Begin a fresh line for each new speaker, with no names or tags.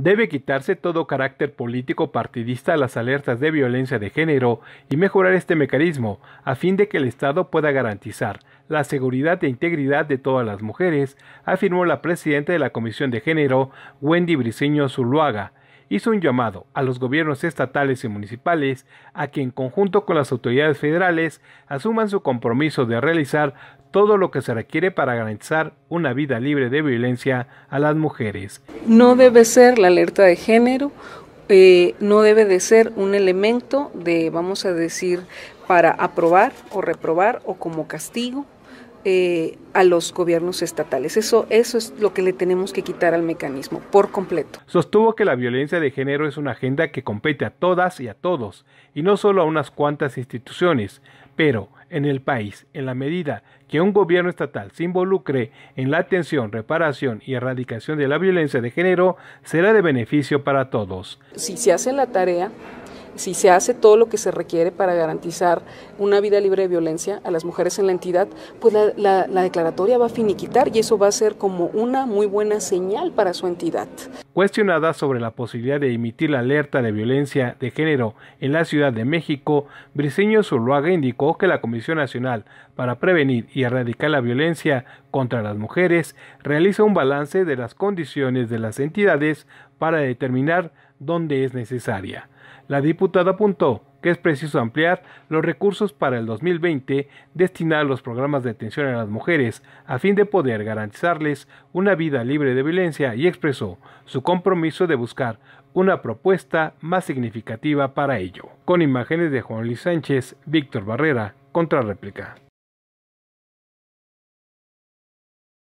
Debe quitarse todo carácter político partidista a las alertas de violencia de género y mejorar este mecanismo a fin de que el Estado pueda garantizar la seguridad e integridad de todas las mujeres, afirmó la presidenta de la Comisión de Género, Wendy Briceño Zuluaga, hizo un llamado a los gobiernos estatales y municipales a que en conjunto con las autoridades federales asuman su compromiso de realizar todo lo que se requiere para garantizar una vida libre de violencia a las mujeres.
No debe ser la alerta de género, eh, no debe de ser un elemento de, vamos a decir, para aprobar o reprobar o como castigo eh, a los gobiernos estatales. Eso, eso es lo que le tenemos que quitar al mecanismo por completo.
Sostuvo que la violencia de género es una agenda que compete a todas y a todos, y no solo a unas cuantas instituciones, pero en el país, en la medida que un gobierno estatal se involucre en la atención, reparación y erradicación de la violencia de género, será de beneficio para todos.
Si se hace la tarea, si se hace todo lo que se requiere para garantizar una vida libre de violencia a las mujeres en la entidad, pues la, declaratoria va a finiquitar y eso va a ser como una muy buena señal para su entidad.
Cuestionada sobre la posibilidad de emitir la alerta de violencia de género en la Ciudad de México, Briceño Zuluaga indicó que la Comisión Nacional para Prevenir y Erradicar la Violencia contra las Mujeres realiza un balance de las condiciones de las entidades para determinar dónde es necesaria. La diputada apuntó que es preciso ampliar los recursos para el 2020 destinados a los programas de atención a las mujeres a fin de poder garantizarles una vida libre de violencia y expresó su compromiso de buscar una propuesta más significativa para ello. Con imágenes de Juan Luis Sánchez, Víctor Barrera, Contrarréplica.